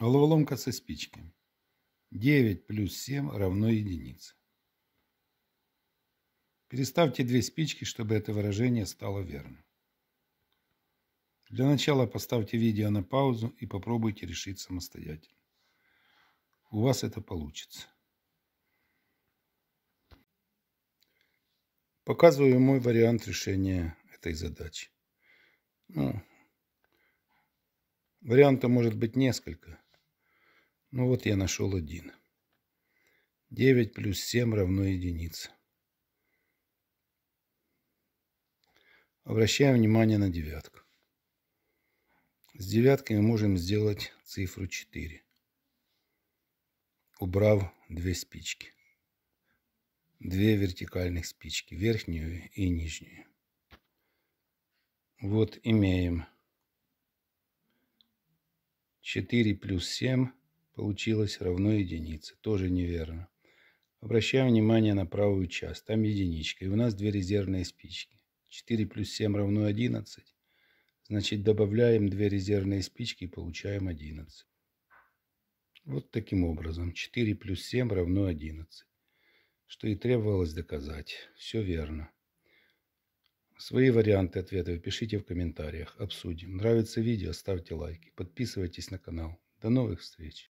Головоломка со спичками. 9 плюс 7 равно единице. Переставьте две спички, чтобы это выражение стало верным. Для начала поставьте видео на паузу и попробуйте решить самостоятельно. У вас это получится. Показываю мой вариант решения этой задачи. Ну, вариантов может быть несколько. Ну вот я нашел один. 9 плюс 7 равно единице. Обращаем внимание на девятку. С девяткой мы можем сделать цифру 4, убрав две спички. Две вертикальных спички, верхнюю и нижнюю. Вот имеем 4 плюс 7 Получилось равно единице. Тоже неверно. Обращаем внимание на правую часть. Там единичка. И у нас две резервные спички. 4 плюс 7 равно 11. Значит, добавляем две резервные спички и получаем 11. Вот таким образом. 4 плюс 7 равно 11. Что и требовалось доказать. Все верно. Свои варианты ответов пишите в комментариях. Обсудим. Нравится видео? Ставьте лайки. Подписывайтесь на канал. До новых встреч.